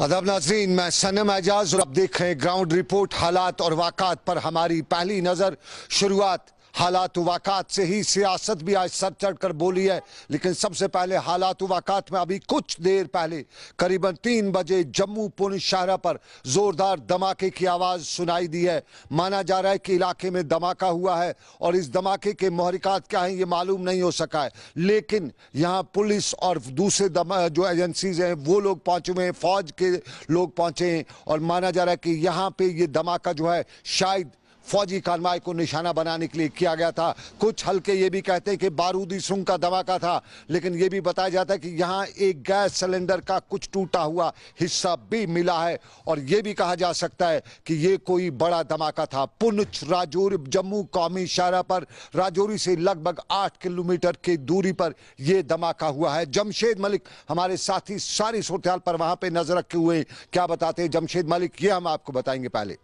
अदब नाजरीन मैं सनम एजाज और आप देख रहे हैं ग्राउंड रिपोर्ट हालात और वाकत पर हमारी पहली नज़र शुरुआत हालात वाकत से ही सियासत भी आज सर चढ़ कर बोली है लेकिन सबसे पहले हालात वाक़ात में अभी कुछ देर पहले करीबन तीन बजे जम्मू पुलिस शाहरा पर ज़ोरदार धमाके की आवाज़ सुनाई दी है माना जा रहा है कि इलाके में धमाका हुआ है और इस धमाके के महरिकात क्या है ये मालूम नहीं हो सका है लेकिन यहाँ पुलिस और दूसरे जो एजेंसीज हैं वो लोग पहुँचे हुए हैं फ़ौज के लोग पहुँचे हैं और माना जा रहा है कि यहाँ पर ये धमाका जो है शायद फौजी कार्रवाई को निशाना बनाने के लिए किया गया था कुछ हल्के ये भी कहते हैं कि बारूदी सुंग का धमाका था लेकिन ये भी बताया जाता है कि यहाँ एक गैस सिलेंडर का कुछ टूटा हुआ हिस्सा भी मिला है और ये भी कहा जा सकता है कि ये कोई बड़ा धमाका था पुनछ राजौरी जम्मू कौमी शारा पर राजौरी से लगभग आठ किलोमीटर की दूरी पर यह धमाका हुआ है जमशेद मलिक हमारे साथी सारी सूरत पर वहां पर नजर रखे हुए क्या बताते हैं जमशेद मलिक ये हम आपको बताएंगे पहले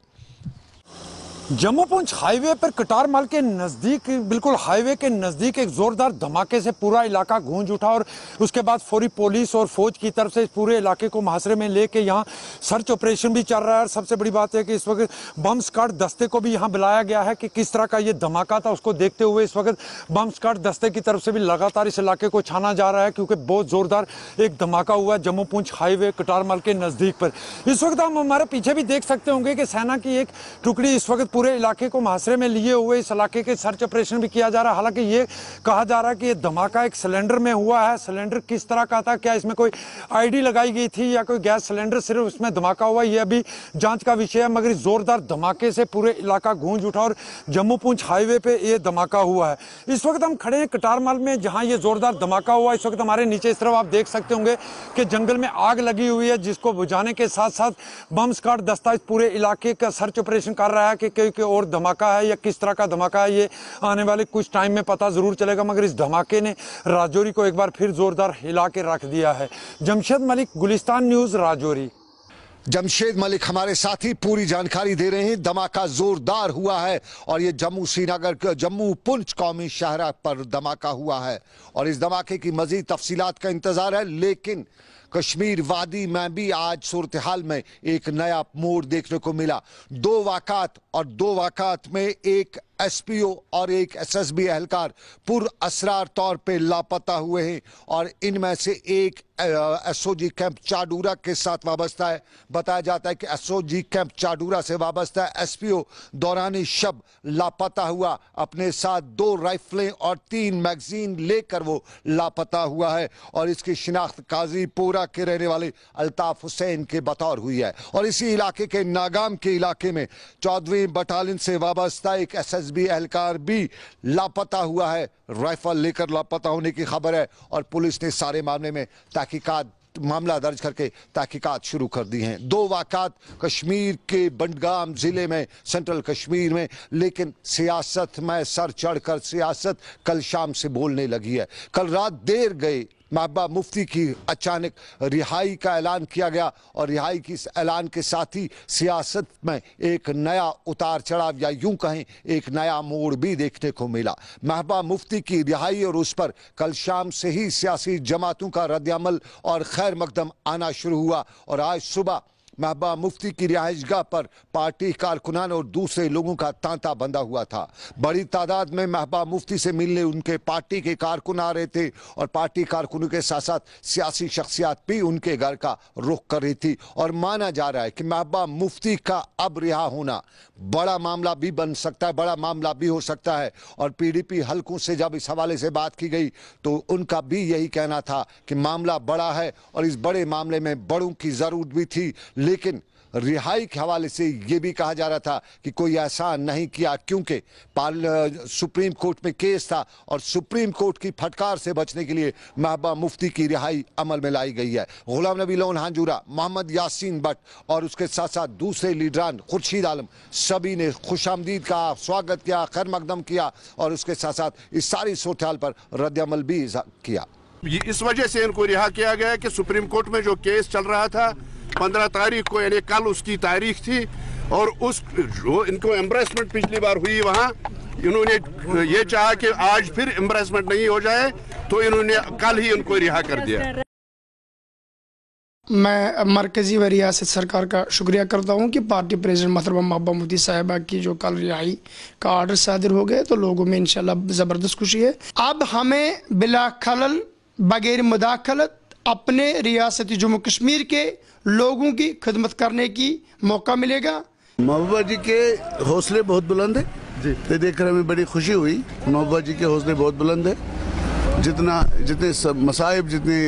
जम्मू पुंछ हाईवे पर कटार माल के नज़दीक बिल्कुल हाईवे के नज़दीक एक ज़ोरदार धमाके से पूरा इलाका गूंज उठा और उसके बाद फौरी पुलिस और फौज की तरफ से इस पूरे इलाके को मुहासरे में लेके यहाँ सर्च ऑपरेशन भी चल रहा है और सबसे बड़ी बात है कि इस वक्त बम स्काट दस्ते को भी यहाँ बुलाया गया है कि किस तरह का ये धमाका था उसको देखते हुए इस वक्त बम स्काट दस्ते की तरफ से भी लगातार इस इलाके को छाना जा रहा है क्योंकि बहुत ज़ोरदार एक धमाका हुआ जम्मू पुंछ हाईवे कटार माल के नज़दीक पर इस वक्त हम हमारे पीछे भी देख सकते होंगे कि सेना की एक टुकड़ी इस वक्त पूरे इलाके को मुहासरे में लिए हुए इस इलाके के सर्च ऑपरेशन भी किया जा रहा है हालांकि ये कहा जा रहा है कि ये धमाका एक सिलेंडर में हुआ है सिलेंडर किस तरह का था क्या इसमें कोई आईडी लगाई गई थी या कोई गैस सिलेंडर सिर्फ उसमें धमाका हुआ ये अभी जांच का विषय है मगर जोरदार धमाके से पूरे इलाका गूंज उठा और जम्मू पूंछ हाईवे पे ये धमाका हुआ है इस वक्त हम खड़े हैं कटारमाल में जहाँ ये जोरदार धमाका हुआ इस वक्त हमारे नीचे इस तरफ आप देख सकते होंगे कि जंगल में आग लगी हुई है जिसको बुझाने के साथ साथ बम स्क्वाड दस्ता पूरे इलाके का सर्च ऑपरेशन कर रहा है कि की और धमाका है या किस तरह का धमाका है ये आने वाले कुछ टाइम में पता ज़रूर चलेगा मगर इस धमाके ने राजौरी को एक बार फिर ज़ोरदार हिला के रख दिया है जमशेद मलिक गुलिस्तान न्यूज़ राजौरी जमशेद मलिक हमारे साथ ही पूरी जानकारी दे रहे हैं धमाका जोरदार हुआ है और ये जम्मू श्रीनगर जम्मू पुंछ कौमी शहरा पर धमाका हुआ है और इस धमाके की मजीद तफसीलात का इंतजार है लेकिन कश्मीर वादी में भी आज सूरत हाल में एक नया मोड़ देखने को मिला दो वाक़ात और दो वाक़ात में एक एसपीओ और एक एसएसबी एहलकार असरार तौर पे लापता हुए हैं और इनमें से एक एसओजी कैंप चाडूरा के साथ वाबस्ता है बताया जाता है कि एसओजी कैंप चाडूरा से वाबस्ता है एसपीओ दौरानी शब लापता हुआ अपने साथ दो राइफलें और तीन मैगजीन लेकर वो लापता हुआ है और इसकी शिनाख्त काजीपुरा के रहने वाले अल्ताफ हुसैन के बतौर हुई है और इसी इलाके के नागाम के इलाके में चौदहवीं बटालियन से वाबस्ता एक एसएसबी एहलकार भी लापता हुआ है राइफल लेकर लापता होने की खबर है और पुलिस ने सारे मामले में तहकीकत मामला दर्ज करके तहकीकत शुरू कर दी हैं दो वाकत कश्मीर के बंडगाम ज़िले में सेंट्रल कश्मीर में लेकिन सियासत में सर चढ़कर सियासत कल शाम से बोलने लगी है कल रात देर गए महबा मुफ्ती की अचानक रिहाई का ऐलान किया गया और रिहाई की इस ऐलान के साथ ही सियासत में एक नया उतार चढ़ाव या यूं कहें एक नया मोड़ भी देखने को मिला महबा मुफ्ती की रिहाई और उस पर कल शाम से ही सियासी जमातों का रद्दमल और खैर मकदम आना शुरू हुआ और आज सुबह महबा मुफ्ती की गाह पर पार्टी कारकुनान और दूसरे लोगों का तांता बंधा हुआ था बड़ी तादाद में महबा मुफ्ती से मिलने उनके पार्टी के कारकुन आ रहे थे और पार्टी कारकुनों के साथ साथ सियासी शख्सियात भी उनके घर का रुख कर रही थी और माना जा रहा है कि महबा मुफ्ती का अब रिहा होना बड़ा मामला भी बन सकता है बड़ा मामला भी हो सकता है और पी हलकों से जब इस हवाले से बात की गई तो उनका भी यही कहना था कि मामला बड़ा है और इस बड़े मामले में बड़ों की ज़रूरत भी थी लेकिन रिहाई के हवाले से ये भी कहा जा रहा था कि कोई एहसान नहीं किया क्योंकि सुप्रीम कोर्ट में केस था और सुप्रीम कोर्ट की फटकार से बचने के लिए महबा मुफ्ती की रिहाई अमल में लाई गई है गुलाम नबी लोन हांजूरा मोहम्मद यासीन बट और उसके साथ साथ दूसरे लीडरान खुर्शीद आलम सभी ने खुश आमदीद का स्वागत किया खैर मकदम किया और उसके साथ साथ इस सारी सूरत पर रद्दमल भी किया इस वजह से इनको रिहा किया गया कि सुप्रीम कोर्ट में जो केस चल रहा था पंद्रह तारीख को यानी कल उसकी तारीख थी और उस जो इनको एम्ब्रेसमेंट पिछली बार हुई वहाँ इन्होंने ये चाहा कि आज फिर एम्ब्रेसमेंट नहीं हो जाए तो इन्होंने कल ही उनको रिहा कर दिया मैं मरकज़ी व रियासत सरकार का शुक्रिया करता हूं कि पार्टी प्रेसिडेंट महतरमा महबा मुफ्ती साहिबा की जो कल रिहाई का आर्डर सादिर हो गया तो लोगों में इंशाल्लाह ज़बरदस्त खुशी है अब हमें बिला खलल बगैर मुदाखलत अपने रियासती जम्मू कश्मीर के लोगों की खिदमत करने की मौका मिलेगा महबूबा जी के हौसले बहुत बुलंद है जी ये देखकर हमें बड़ी खुशी हुई महबूबा जी के हौसले बहुत बुलंद है जितना जितने सब मसाइब जितने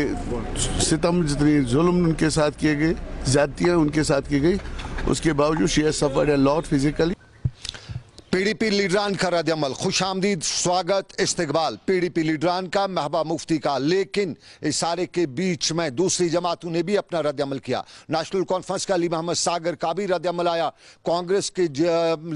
सितम जितने जुल्म उनके साथ किए गए ज्यादतियाँ उनके साथ की गई उसके बावजूद शेयर सफर है लॉट फिजिकली पीडीपी लीडरान का रद्द अमल खुश आमदीद स्वागत इस्तकबाल पीडीपी लीडरान का महबा मुफ्ती का लेकिन इस सारे के बीच में दूसरी जमातों ने भी अपना रद्द अमल किया नेशनल कॉन्फ्रेंस का अली मोहम्मद सागर का भी रद्द अमल आया कांग्रेस के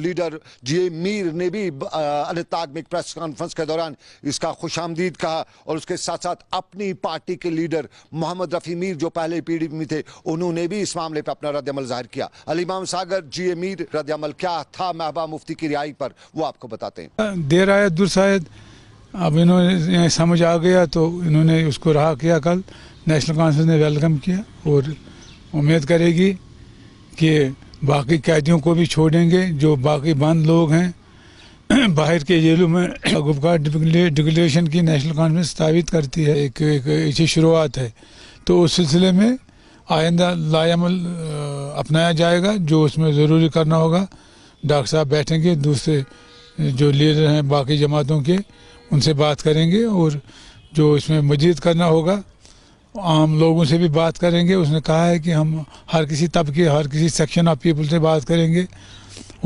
लीडर जे मीर ने भी अनंतनाग में एक प्रेस कॉन्फ्रेंस के दौरान इसका खुश आमदीद कहा और उसके साथ साथ अपनी पार्टी के लीडर मोहम्मद रफ़ी मीर जो पहले पी में थे उन्होंने भी इस मामले पर अपना रद्द अमल जाहिर किया अली मोहम्मद सागर जी मीर रद्द अमल क्या था महबा मुफ्ती की रियायत सच्चाई पर वो आपको बताते हैं हाँ, देर आया दूर शायद अब इन्होंने समझ आ गया तो इन्होंने उसको रहा किया कल नेशनल कॉन्फ्रेंस ने वेलकम किया और उम्मीद करेगी कि बाकी कैदियों को भी छोड़ेंगे जो बाकी बंद लोग हैं बाहर के जेलों में गुफकार डिक्लेरेशन की नेशनल कॉन्फ्रेंस स्थापित करती है एक एक अच्छी शुरुआत है तो उस सिलसिले में आइंदा लाजमल अपनाया जाएगा जो उसमें ज़रूरी करना होगा डॉक्टर साहब बैठेंगे दूसरे जो लीडर हैं बाकी जमातों के उनसे बात करेंगे और जो इसमें मजीद करना होगा आम लोगों से भी बात करेंगे उसने कहा है कि हम हर किसी तबके हर किसी सेक्शन ऑफ पीपल से बात करेंगे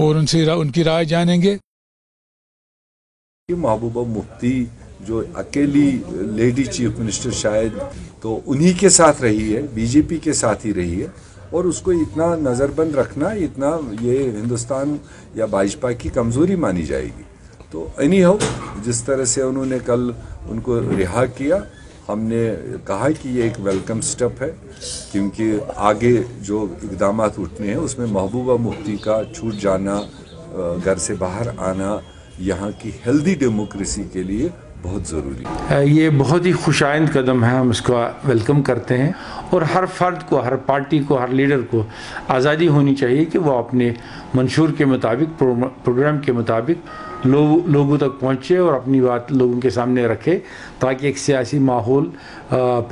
और उनसे रा, उनकी राय जानेंगे महबूबा मुफ्ती जो अकेली लेडी चीफ मिनिस्टर शायद तो उन्हीं के साथ रही है बीजेपी के साथ ही रही है और उसको इतना नज़रबंद रखना इतना ये हिंदुस्तान या भाजपा की कमज़ोरी मानी जाएगी तो एनी हो जिस तरह से उन्होंने कल उनको रिहा किया हमने कहा कि ये एक वेलकम स्टेप है क्योंकि आगे जो इकदाम उठने हैं उसमें महबूबा मुफ्ती का छूट जाना घर से बाहर आना यहाँ की हेल्दी डेमोक्रेसी के लिए बहुत ज़रूरी है ये बहुत ही खुशाइंद कदम है हम इसको वेलकम करते हैं और हर फर्द को हर पार्टी को हर लीडर को आज़ादी होनी चाहिए कि वो अपने मंशूर के मुताबिक प्रोग्राम के मुताबिक लो, लोगों तक पहुँचे और अपनी बात लोगों के सामने रखे ताकि एक सियासी माहौल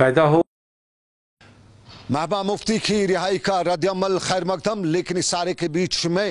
पैदा हो महबा मुफ्ती की रिहाई का रद्द अमल खैर मकदम लेकिन इस सारे के बीच में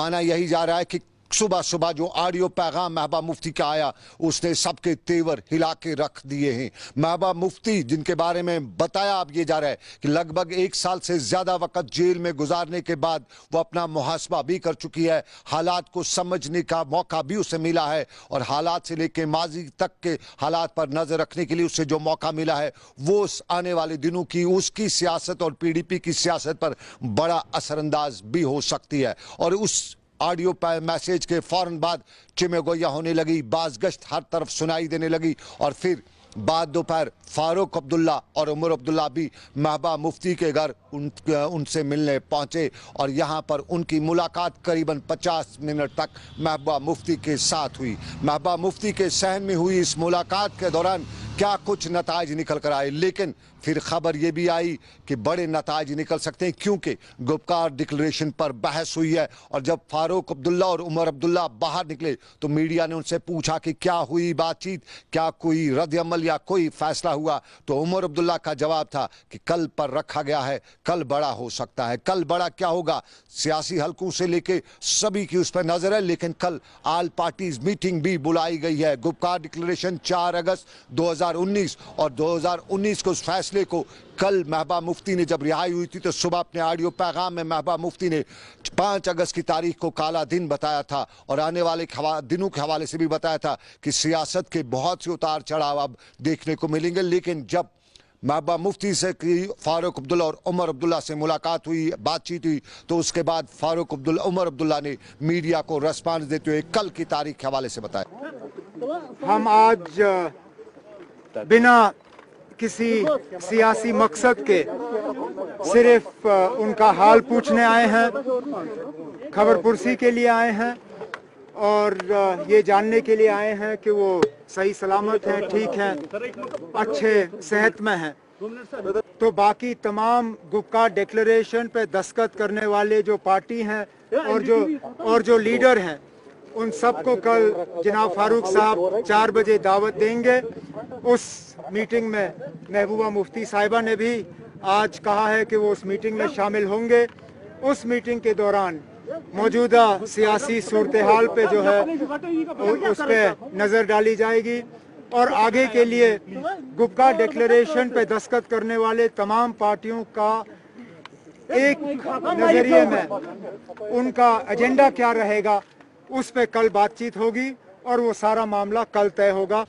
माना यही जा रहा है कि सुबह सुबह जो ऑडियो पैगाम महबा मुफ्ती का आया उसने सबके तेवर हिला के रख दिए हैं महबा मुफ्ती जिनके बारे में बताया अब ये जा रहा है कि लगभग एक साल से ज़्यादा वक्त जेल में गुजारने के बाद वो अपना मुहासबा भी कर चुकी है हालात को समझने का मौका भी उसे मिला है और हालात से लेके माजी तक के हालात पर नज़र रखने के लिए उसे जो मौका मिला है वो आने वाले दिनों की उसकी सियासत और पी डी पी की सियासत पर बड़ा असरअंदाज भी हो सकती है और उस ऑडियो मैसेज के फ़ौर बाद चिमे गोया होने लगी बाज गश्त हर तरफ सुनाई देने लगी और फिर बाद दोपहर फारूक अब्दुल्ला और उमर अब्दुल्ला भी महबा मुफ्ती के घर उन उनसे मिलने पहुंचे और यहां पर उनकी मुलाकात करीबन 50 मिनट तक महबा मुफ्ती के साथ हुई महबा मुफ्ती के सहन में हुई इस मुलाकात के दौरान क्या कुछ नतज निकल कर आए लेकिन फिर खबर ये भी आई कि बड़े नतज निकल सकते हैं क्योंकि गुपकार डिक्लेरेशन पर बहस हुई है और जब फारूक अब्दुल्ला और उमर अब्दुल्ला बाहर निकले तो मीडिया ने उनसे पूछा कि क्या हुई बातचीत क्या कोई रद्द अमल या कोई फैसला हुआ तो उमर अब्दुल्ला का जवाब था कि कल पर रखा गया है कल बड़ा हो सकता है कल बड़ा क्या होगा सियासी हल्कों से लेके सभी की उस पर नजर है लेकिन कल आल पार्टीज मीटिंग भी बुलाई गई है गुपकार डिक्लेरेशन चार अगस्त दो और दो को उस फैसले फैसले को कल महबा मुफ्ती ने जब रिहाई हुई थी तो सुबह अपने ऑडियो पैगाम में महबा मुफ्ती ने पाँच अगस्त की तारीख को काला दिन बताया था और आने वाले दिनों के हवाले से भी बताया था कि सियासत के बहुत से उतार चढ़ाव अब देखने को मिलेंगे लेकिन जब महबा मुफ्ती से की फारूक अब्दुल्ला और उमर अब्दुल्ला से मुलाकात हुई बातचीत हुई तो उसके बाद फारूक अब्दुल्ला उमर अब्दुल्ला ने मीडिया को रेस्पॉन्स देते तो हुए कल की तारीख के हवाले से बताया हम आज बिना किसी सियासी मकसद के सिर्फ उनका हाल पूछने आए हैं खबर पुरसी के लिए आए हैं और ये जानने के लिए आए हैं कि वो सही सलामत हैं ठीक हैं अच्छे सेहत में हैं तो बाकी तमाम गुप्का डिक्लेरेशन पे दस्तखत करने वाले जो पार्टी हैं और जो और जो लीडर हैं उन सबको कल जनाब फारूक साहब चार बजे दावत देंगे उस मीटिंग में महबूबा मुफ्ती साहिबा ने भी आज कहा है कि वो उस मीटिंग में शामिल होंगे उस मीटिंग के दौरान मौजूदा सियासी सूरत हाल पे जो है उस पर नज़र डाली जाएगी और आगे के लिए गुप्का डिक्लेरेशन पे दस्तखत करने वाले तमाम पार्टियों का एक नज़रिए में उनका एजेंडा क्या रहेगा उस पर कल बातचीत होगी और वो सारा मामला कल तय होगा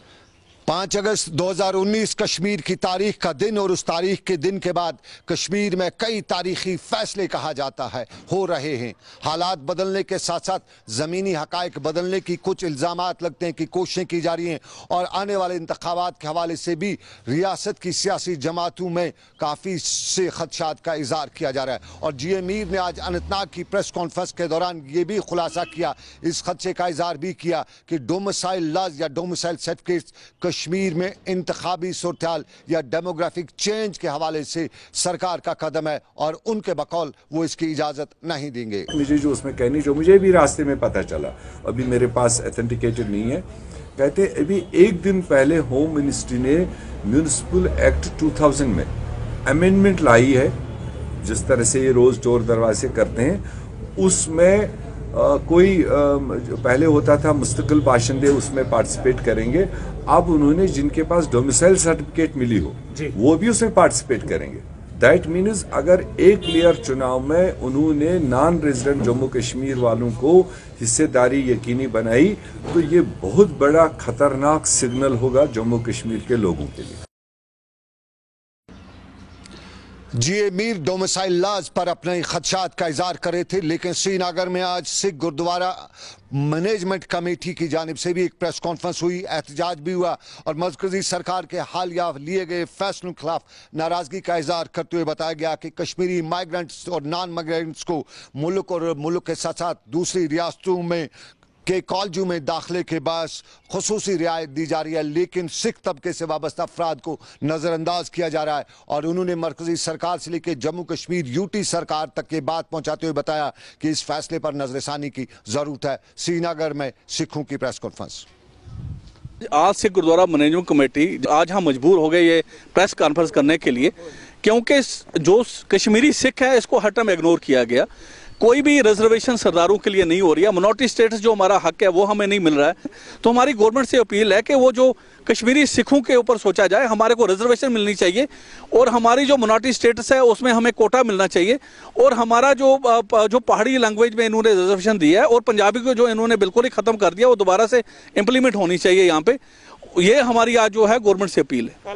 पाँच अगस्त 2019 कश्मीर की तारीख का दिन और उस तारीख के दिन के बाद कश्मीर में कई तारीखी फैसले कहा जाता है हो रहे हैं हालात बदलने के साथ साथ ज़मीनी हक़ बदलने की कुछ इल्ज़ाम लगते हैं कि कोशिशें की जा रही हैं और आने वाले इंतबात के हवाले से भी रियासत की सियासी जमातों में काफ़ी से खदशात का इजहार किया जा रहा है और जी मीर ने आज अनंतनाग की प्रेस कॉन्फ्रेंस के दौरान ये भी खुलासा किया इस खदशे का इजहार भी किया कि डोमिसाइल लज या डोमसाइल सर्टिफिकेट कश्मीर में इंतबी सुरताल या डेमोग्राफिक चेंज के हवाले से सरकार का कदम है और उनके बकौल वो इसकी इजाज़त नहीं देंगे मुझे जो उसमें कहनी जो मुझे भी रास्ते में पता चला अभी मेरे पास एथेंटिकेटेड नहीं है कहते अभी एक दिन पहले होम मिनिस्ट्री ने म्यूनसिपल एक्ट 2000 में अमेंडमेंट लाई है जिस तरह से ये रोज़ चोर दरवाजे करते हैं उसमें कोई पहले होता था मुस्तकिल बाशिंदे उसमें पार्टिसिपेट करेंगे अब उन्होंने जिनके पास डोमिसाइल सर्टिफिकेट मिली हो वो भी उसमें पार्टिसिपेट करेंगे दैट मीन्स अगर एक प्लेयर चुनाव में उन्होंने नॉन रेजिडेंट जम्मू कश्मीर वालों को हिस्सेदारी यकीनी बनाई तो ये बहुत बड़ा खतरनाक सिग्नल होगा जम्मू कश्मीर के लोगों के लिए जी मीर डोमिसाइल लाज पर अपने खदशात का इजहार करे थे लेकिन श्रीनगर में आज सिख गुरुद्वारा मैनेजमेंट कमेटी की जानब से भी एक प्रेस कॉन्फ्रेंस हुई एहतजाज भी हुआ और मरकजी सरकार के हालिया लिए गए फैसलों के खिलाफ नाराज़गी का इजहार करते हुए बताया गया कि कश्मीरी माइग्रेंट्स और नॉन माइग्रेंट्स को मुल्क और मुल्क के साथ साथ दूसरी रियासतों में के कॉलेजों में दाखिले के बाद खसूस रियायत दी जा रही है लेकिन सिख तबके से वाबस्ता अफराद को नज़रअंदाज किया जा रहा है और उन्होंने मरकजी सरकार से लेकर जम्मू कश्मीर यूटी सरकार तक ये बात पहुँचाते हुए बताया कि इस फैसले पर नजरसानी की ज़रूरत है श्रीनगर में सिखों की प्रेस कॉन्फ्रेंस आज से गुरुद्वारा मैनेजमेंट कमेटी आज हम मजबूर हो गए ये प्रेस कॉन्फ्रेंस करने के लिए क्योंकि जो कश्मीरी सिख है इसको हर टाइम इग्नोर किया गया कोई भी रिजर्वेशन सरदारों के लिए नहीं हो रही है मनोरिटी स्टेटस जो हमारा हक है वो हमें नहीं मिल रहा है तो हमारी गवर्नमेंट से अपील है कि वो जो कश्मीरी सिखों के ऊपर सोचा जाए हमारे को रिजर्वेशन मिलनी चाहिए और हमारी जो मनोरिटी स्टेटस है उसमें हमें कोटा मिलना चाहिए और हमारा जो जो पहाड़ी लैंग्वेज में इन्होंने रिजर्वेशन दिया है और पंजाबी को जो इन्होंने बिल्कुल ही खत्म कर दिया वो दोबारा से इम्प्लीमेंट होनी चाहिए यहाँ पे ये हमारी आज जो है गवर्नमेंट से अपील है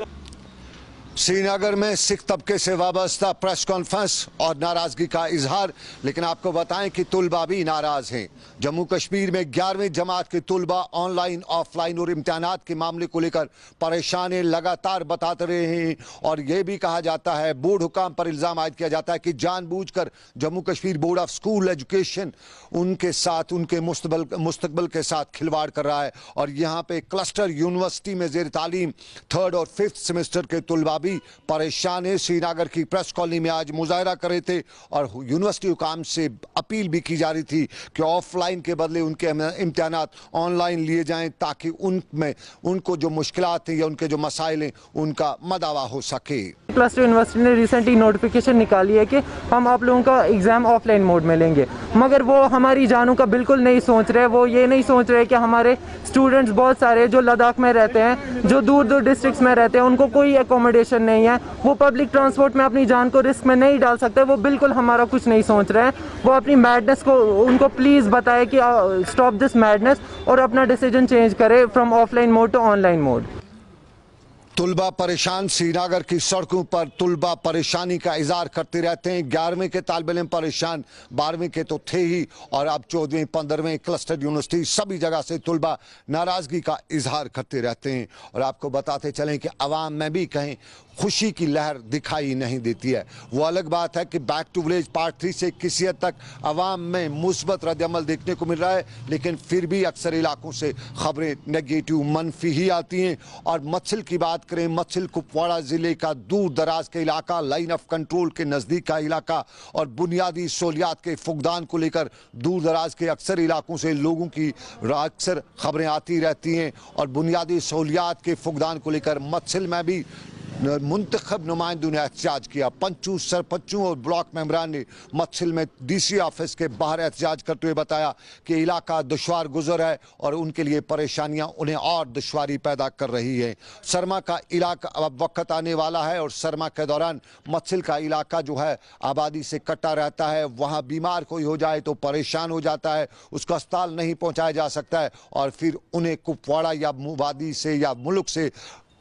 श्रीनगर में सिख तबके से वाबस्ता प्रेस कॉन्फ्रेंस और नाराजगी का इजहार लेकिन आपको बताएं कि तुलबा भी नाराज हैं जम्मू कश्मीर में ग्यारहवीं जमात के तुलबा ऑनलाइन ऑफलाइन और इम्तहान के मामले को लेकर परेशान लगातार बताते रहे हैं और यह भी कहा जाता है बोर्ड हुकाम पर इल्ज़ाम आयद किया जाता है कि कर Jammu Kashmir board of school education उनके साथ उनके मुस्तबल मुस्तबल के साथ खिलवाड़ कर रहा है और यहाँ पर क्लस्टर यूनिवर्सिटी में जेर तालीम थर्ड और फिफ्थ सेमेस्टर के तलबा भी परेशान है श्रीनगर की प्रेस कॉलोनी में आज मुजाहरा कर रहे थे और यूनिवर्सिटी हुकाम से अपील भी की जा रही थी कि ऑफलाइन के बदले उनके इम्तहान ऑनलाइन लिए जाएँ ताकि उनमें उनको जो मुश्किल हैं या उनके जो मसाइल हैं उनका मदावा हो सके प्लस टू यूनिवर्सिटी ने रिसेंटली नोटिफिकेशन निकाली है कि हम आप लोगों का एग्ज़ाम ऑफलाइन मोड में लेंगे मगर वो हमारी जानों का बिल्कुल नहीं सोच रहे वो ये नहीं सोच रहे कि हमारे स्टूडेंट्स बहुत सारे जो लद्दाख में रहते हैं जो दूर दूर डिस्ट्रिक्ट में रहते हैं उनको कोई एकोमोडेशन कॉम्पिटिशन नहीं है वो पब्लिक ट्रांसपोर्ट में अपनी जान को रिस्क में नहीं डाल सकते वो बिल्कुल हमारा कुछ नहीं सोच रहे हैं वो अपनी मैडनेस को उनको प्लीज़ बताए कि स्टॉप दिस मैडनेस और अपना डिसीजन चेंज करें from offline mode to online mode तुलबा परेशान श्रीनगर की सड़कों पर तुलबा परेशानी का इजहार करते रहते हैं ग्यारहवीं के तालब इम परेशान बारहवीं के तो थे ही और अब चौदहवीं पंद्रहवीं क्लस्टर यूनिवर्सिटी सभी जगह से तुलबा नाराज़गी का इजहार करते रहते हैं और आपको बताते चलें कि आवाम में भी कहें खुशी की लहर दिखाई नहीं देती है वो अलग बात है कि back to village part three से किसी हद तक आवाम में मुस्बत रद्दमल देखने को मिल रहा है लेकिन फिर भी अक्सर इलाकों से खबरें नेगेटिव मनफी ही आती हैं और मच्छल की बात करें मच्छल कुपवाड़ा ज़िले का दूर दराज का इलाका लाइन ऑफ कंट्रोल के नज़दीक का इलाका और बुनियादी सहूलियात के फुकदान को लेकर दूर दराज के अक्सर इलाकों से लोगों की अक्सर खबरें आती रहती हैं और बुनियादी सहूलियात के फुकदान को लेकर मच्छल में भी मुंतखब नुमाइंदों ने एहतजाज किया पंचों सरपंचों और ब्लॉक मेम्बरान ने मत्सिल में डी सी ऑफिस के बाहर एहतजाज करते हुए बताया कि इलाका दुशवार गुजर है और उनके लिए परेशानियाँ उन्हें और दुशारी पैदा कर रही है सरमा का इलाका अब वक्त आने वाला है और सरमा के दौरान मत्सिल का इलाका जो है आबादी से कटा रहता है वहाँ बीमार कोई हो जाए तो परेशान हो जाता है उसको अस्पताल नहीं पहुँचाया जा सकता है और फिर उन्हें कुपवाड़ा या वादी से या मुल्क से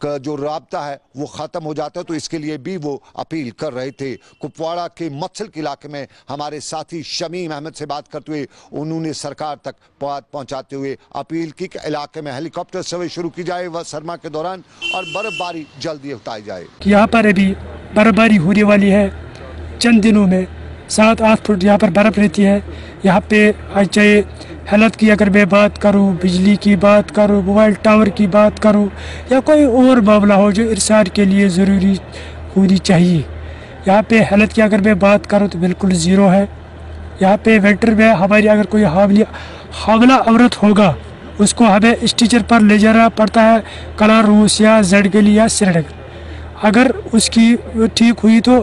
का जो रबता है वो ख़त्म हो जाता है तो इसके लिए भी वो अपील कर रहे थे कुपवाड़ा के मत्सल के इलाके में हमारे साथी शमीम अहमद से बात करते हुए उन्होंने सरकार तक बात पहुँचाते हुए अपील की इलाके में हेलीकॉप्टर सर्वे शुरू की जाए व सरमा के दौरान और बर्फबारी जल्दी उठाई जाए यहाँ पर अभी बर्फबारी होने वाली है चंद दिनों में सात आठ फुट यहाँ पर बर्फ़ रहती है यहाँ पे चाहे हेल्थ की अगर मैं बात करूँ बिजली की बात करूँ मोबाइल टावर की बात करूँ या कोई और मामला हो जो इरसार के लिए ज़रूरी होनी चाहिए यहाँ पे हेल्थ की अगर मैं बात करूँ तो बिल्कुल ज़ीरो है यहाँ पे वेंटर में हमारी अगर कोई हावली हावला औरत होगा उसको हमें स्टीचर पर ले जाना पड़ता है कला रूस या जेड गली या श्रीनगर अगर उसकी ठीक हुई तो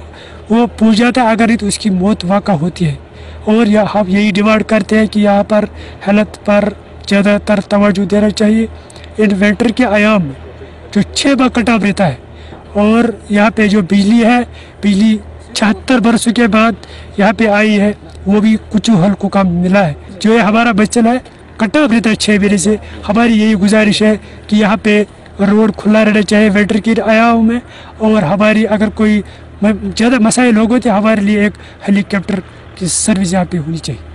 वो पूछ जाता है अगर नहीं तो उसकी मौत वाक़ होती है और यह हम यही डिमांड करते हैं कि यहाँ पर हेल्थ पर ज़्यादातर तोज्जो देना चाहिए इन्वेंटर के आयाम में जो छः बार कटाव रहता है और यहाँ पे जो बिजली है बिजली छहत्तर बरसों के बाद यहाँ पे आई है वो भी कुछ हल्कों का मिला है जो ये हमारा बचन है कटाव रहता है छः महीने से हमारी यही गुजारिश है कि यहाँ पे रोड खुला रहना चाहिए वेटर की आयाम में और हमारी अगर कोई ज़्यादा मसाइल हो गए तो हमारे लिए एक हेलीकॉप्टर कि सर्विस यहाँ पे होनी चाहिए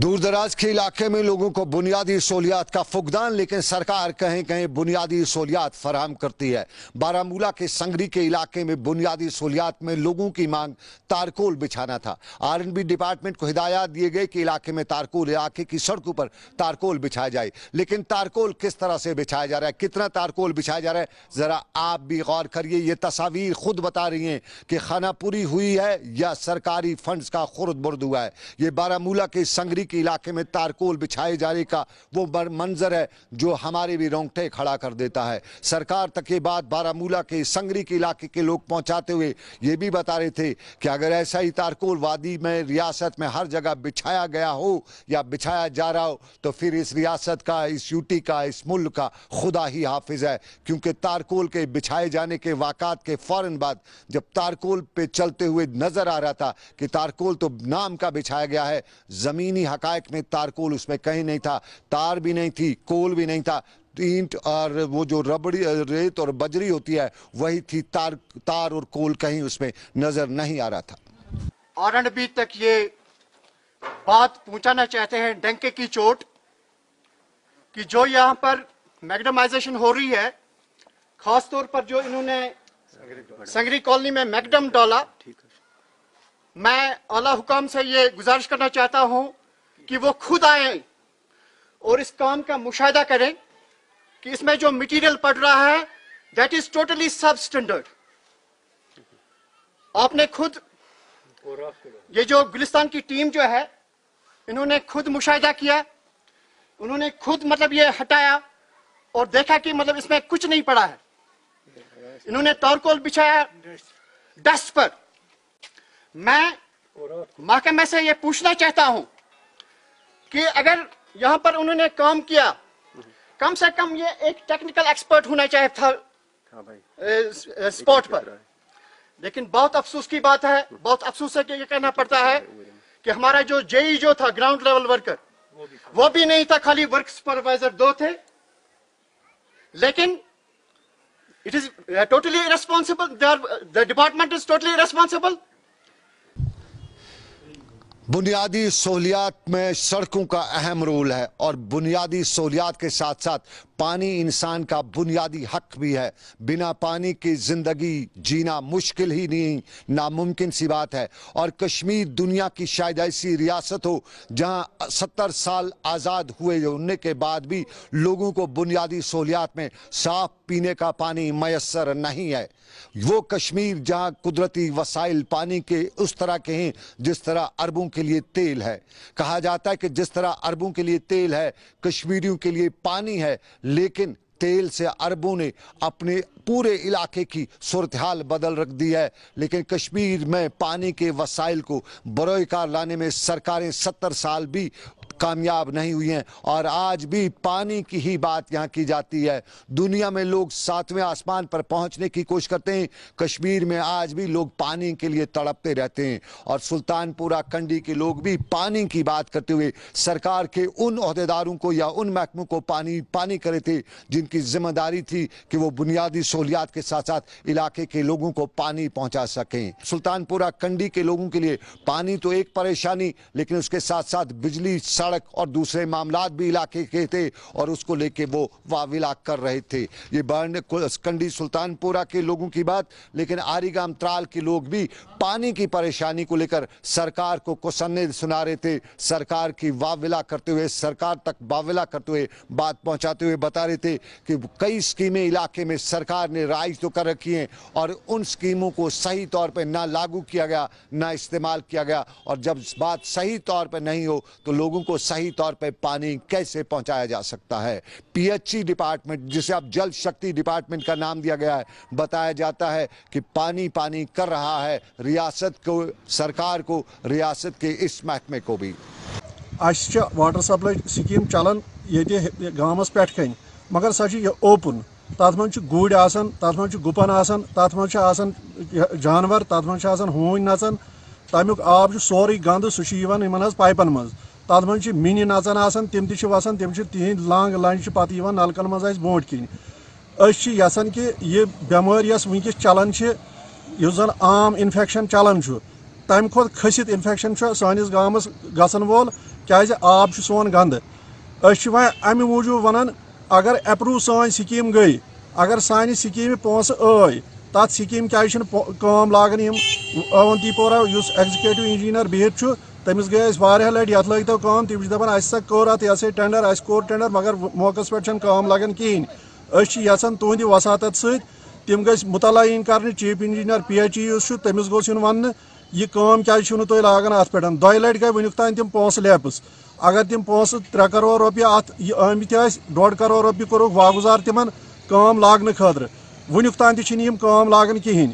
दूर दराज के इलाके में लोगों को बुनियादी सहूलियात का फुकदान लेकिन सरकार कहीं कहीं बुनियादी सहूलियात फराहम करती है बारामूला के संगरी के इलाके में बुनियादी सहूलियात में लोगों की मांग तारकोल बिछाना था आरएनबी डिपार्टमेंट को हिदायत दिए गए कि इलाके में तारकोल इलाके की सड़कों पर तारकोल बिछाया जाए लेकिन तारकोल किस तरह से बिछाया जा रहा है कितना तारकोल बिछाया जा रहा है ज़रा आप भी गौर करिए ये तस्वीर खुद बता रही हैं कि खाना पूरी हुई है या सरकारी फंड का खुरद बुरद हुआ है ये बारामूला के संगरी उसी के इलाके में तारकोल बिछाए जाने का वो मंजर है जो हमारे भी रोंगटे खड़ा कर देता है सरकार तक ये बात बारामूला के संगरी के इलाके के लोग पहुंचाते हुए ये भी बता रहे थे कि अगर ऐसा ही तारकोल वादी में रियासत में हर जगह बिछाया गया हो या बिछाया जा रहा हो तो फिर इस रियासत का इस यूटी का इस मुल्क का खुदा ही हाफिज है क्योंकि तारकोल के बिछाए जाने के वाकत के फ़ौर बाद जब तारकोल पे चलते हुए नज़र आ रहा था कि तारकोल तो नाम का बिछाया गया है ज़मीनी हकायक में कोल उसमें कहीं नहीं था तार भी नहीं थी कोल भी नहीं था ईंट और वो जो रबड़ी रेत और बजरी होती है वही थी तार तार और कोल कहीं उसमें नजर नहीं आ रहा था आरनबी तक ये बात पहुंचाना चाहते हैं डंके की चोट कि जो यहाँ पर मैगडमाइजेशन हो रही है खास तौर पर जो इन्होंने संगरी कॉलोनी में मैगडम डाला मैं अला हुकाम से ये गुजारिश करना चाहता हूँ कि वो खुद आए और इस काम का मुशाह करें कि इसमें जो मटेरियल पड़ रहा है that is totally substandard आपने खुद ये जो गुलिस्तान की टीम जो है इन्होंने खुद मुशाह किया उन्होंने खुद मतलब ये हटाया और देखा कि मतलब इसमें कुछ नहीं पड़ा है इन्होंने टॉर्कोल बिछाया डस्ट पर मैं महकमे से ये पूछना चाहता हूं कि अगर यहाँ पर उन्होंने काम किया कम से कम ये एक टेक्निकल एक्सपर्ट होना चाहिए था हाँ स्पॉट पर लेकिन बहुत अफसोस की बात है बहुत अफसोस है कि ये कहना पड़ता है कि हमारा जो जेई जो था ग्राउंड लेवल वर्कर वो भी, नहीं था खाली वर्क सुपरवाइजर दो थे लेकिन it is totally responsible the department is totally responsible बुनियादी सहूलियात में सड़कों का अहम रोल है और बुनियादी सहूलियात के साथ साथ पानी इंसान का बुनियादी हक भी है बिना पानी की ज़िंदगी जीना मुश्किल ही नहीं नामुमकिन सी बात है और कश्मीर दुनिया की शायद ऐसी रियासत हो जहां सत्तर साल आज़ाद हुए होने के बाद भी लोगों को बुनियादी सहूलियात में साफ पीने का पानी मैसर नहीं है वो कश्मीर जहां कुदरती वसाइल पानी के उस तरह के हैं जिस तरह अरबों के लिए तेल है कहा जाता है कि जिस तरह अरबों के लिए तेल है कश्मीरियों के लिए पानी है लेकिन तेल से अरबों ने अपने पूरे इलाके की सूरत हाल बदल रख दी है लेकिन कश्मीर में पानी के वसाइल को बरोकार लाने में सरकारें सत्तर साल भी कामयाब नहीं हुई हैं और आज भी पानी की ही बात यहाँ की जाती है दुनिया में लोग सातवें आसमान पर पहुँचने की कोशिश करते हैं कश्मीर में आज भी लोग पानी के लिए तड़पते रहते हैं और सुल्तानपुरा कंडी के लोग भी पानी की बात करते हुए सरकार के उन अहदेदारों को या उन महकमों को पानी पानी करे थे जिनकी जिम्मेदारी थी कि वो बुनियादी सहूलियात के साथ साथ इलाके के लोगों को पानी पहुँचा सकें सुल्तानपुरा कंडी के लोगों के लिए पानी तो एक परेशानी लेकिन उसके साथ साथ बिजली सर सड़क और दूसरे मामला भी इलाके के थे और उसको लेके वो वाविला कर रहे थे ये बर्न कंडी सुल्तानपुरा के लोगों की बात लेकिन आरीगाम त्राल के लोग भी पानी की परेशानी को लेकर सरकार को कुसन्ने सुना रहे थे सरकार की वाविला करते हुए सरकार तक वाविला करते हुए बात पहुंचाते हुए बता रहे थे कि कई स्कीमें इलाके में सरकार ने राइज तो कर रखी हैं और उन स्कीमों को सही तौर पर ना लागू किया गया ना इस्तेमाल किया गया और जब बात सही तौर पर नहीं हो तो लोगों को को सही तौर पर पानी कैसे पहुंचाया जा सकता है पीएचई डिपार्टमेंट जिसे अब जल शक्ति डिपार्टमेंट का नाम दिया गया है बताया जाता है कि पानी पानी कर रहा है रियासत को सरकार को रियासत के इस महकमे को भी अस वाटर सप्लाई स्कीम चलान ये गामस पे मगर सह ओपन तथ मे गुड़ आसान तथ मज गुपन आसान तथ जानवर तथ मे हून नचन आब सोरे गंद सह पाइपन मज तथ मे मिनी नचन आसान तम वसान तम तिंद लांग लंज पत नलकन मज ब्रोट कन यसान कि यह बेमारी वस चलान इस जन आम इन्फेक्शन चलान तमें खुद खसित इन्फेक्शन सानिस गामस गोल वोल क्या आब सोन गंद वे मूजूब वन अगर एप्रूव सान स्कीम गई अगर सानि स्कीम पोस आई तथ स्कीम क्या लागान अवंती पोरा एग्जीक्यूटिव इंजीनियर बिहित तमिस गए वारिया लट ये लगे तो कम तम दपान अ अत यह टेंडर अस कोर टेंडर मगर मौक पे कम लगन कहें असान तुहद वसातत सम ग मुतल इन कर chief engineer P H E तमिस गोस इन वन यह कम क्या तुम लागान अत पे दि लट गए वनुक तान तुम पोस लैपस अगर तुम पोस त्रे करोड़ रोपये अत आमित डोड करोड़ रोपये कोरुक वागुजार तम लागन खुद वनुक तान तम लागान कहें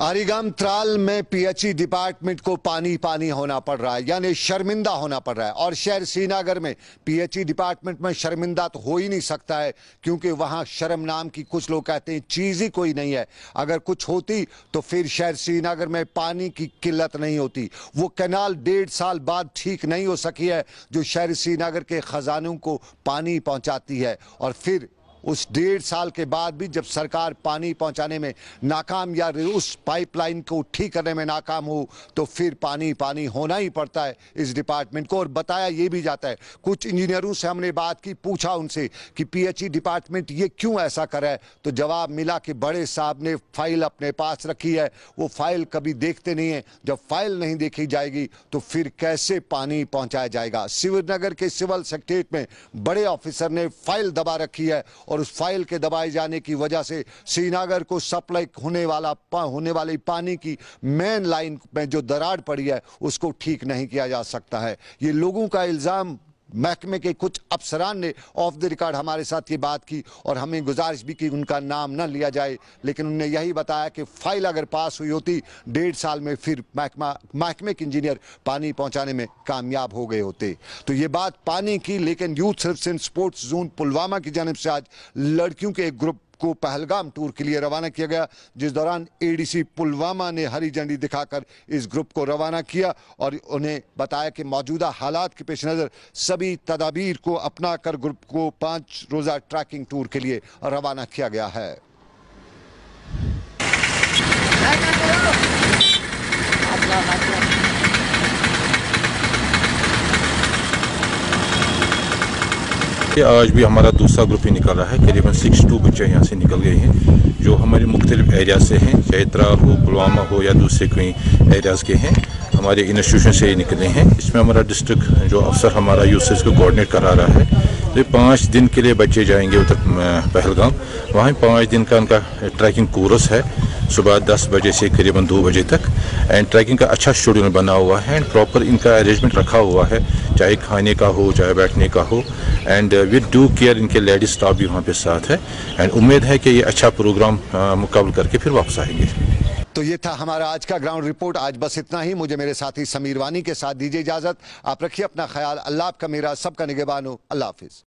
आरिगाम त्राल में पीएचई डिपार्टमेंट को पानी पानी होना पड़ रहा है यानी शर्मिंदा होना पड़ रहा है और शहर श्रीनगर में पीएचई डिपार्टमेंट में शर्मिंदा तो हो ही नहीं सकता है क्योंकि वहां शर्म नाम की कुछ लोग कहते हैं चीज ही कोई नहीं है अगर कुछ होती तो फिर शहर श्रीनगर में पानी की किल्लत नहीं होती वो कैनाल डेढ़ साल बाद ठीक नहीं हो सकी है जो शहर श्रीनगर के खजानों को पानी पहुँचाती है और फिर उस डेढ़ साल के बाद भी जब सरकार पानी पहुंचाने में नाकाम या उस पाइपलाइन को ठीक करने में नाकाम हो तो फिर पानी पानी होना ही पड़ता है इस डिपार्टमेंट को और बताया ये भी जाता है कुछ इंजीनियरों से हमने बात की पूछा उनसे कि पीएचई डिपार्टमेंट ये क्यों ऐसा करे तो जवाब मिला कि बड़े साहब ने फाइल अपने पास रखी है वो फाइल कभी देखते नहीं है जब फाइल नहीं देखी जाएगी तो फिर कैसे पानी पहुंचाया जाएगा शिवनगर के सिविल सेक्रेट में बड़े ऑफिसर ने फाइल दबा रखी है और और उस फाइल के दबाए जाने की वजह से श्रीनगर को सप्लाई होने वाला होने वाली पानी की मेन लाइन में जो दरार पड़ी है उसको ठीक नहीं किया जा सकता है ये लोगों का इल्ज़ाम महकमे के कुछ अफसरान ने ऑफ द रिकॉर्ड हमारे साथ ये बात की और हमें गुजारिश भी की उनका नाम न लिया जाए लेकिन उनने यही बताया कि फाइल अगर पास हुई होती डेढ़ साल में फिर महकमा महकमे के इंजीनियर पानी पहुंचाने में कामयाब हो गए होते तो ये बात पानी की लेकिन youth service and sports zone Pulwama की जानब से आज लड़कियों के एक ग्रुप को पहलगाम टूर के लिए रवाना किया गया जिस दौरान एडीसी पुलवामा ने हरी झंडी दिखाकर इस ग्रुप को रवाना किया और उन्हें बताया कि मौजूदा हालात के पेश नज़र सभी तदाबीर को अपनाकर ग्रुप को पाँच रोज़ा ट्रैकिंग टूर के लिए रवाना किया गया है Thank you. देखिए आज भी हमारा दूसरा ग्रुप ही निकल रहा है करीबन सिक्स टू बच्चे यहाँ से निकल गए हैं जो हमारे मुख्तलिफ एरिया से हैं चाहे हो पुलवामा हो या दूसरे कोई एरियाज़ के हैं हमारे इंस्टीट्यूशन से ही निकले हैं इसमें हमारा डिस्ट्रिक्ट जो अफसर हमारा यूसेज को कोऑर्डिनेट करा रहा है तो पाँच दिन के लिए बच्चे जाएंगे उधर पहलगाम वहाँ पाँच दिन का उनका ट्रैकिंग कोर्स है सुबह दस बजे से करीबन दो बजे तक एंड ट्रैकिंग का अच्छा शेड्यूल बना हुआ है एंड प्रॉपर इनका अरेंजमेंट रखा हुआ है चाहे खाने का हो चाहे बैठने का हो एंड विद डू केयर इनके लेडीज स्टाफ भी वहाँ पे साथ है एंड उम्मीद है कि ये अच्छा प्रोग्राम मुकबल करके फिर वापस आएंगे तो ये था हमारा आज का ग्राउंड रिपोर्ट आज बस इतना ही मुझे मेरे साथी समीर वानी के साथ दीजिए इजाज़त आप रखिए अपना ख्याल अल्लाह आपका मेरा सबका निगेबान हो अल्लाह हाफिज़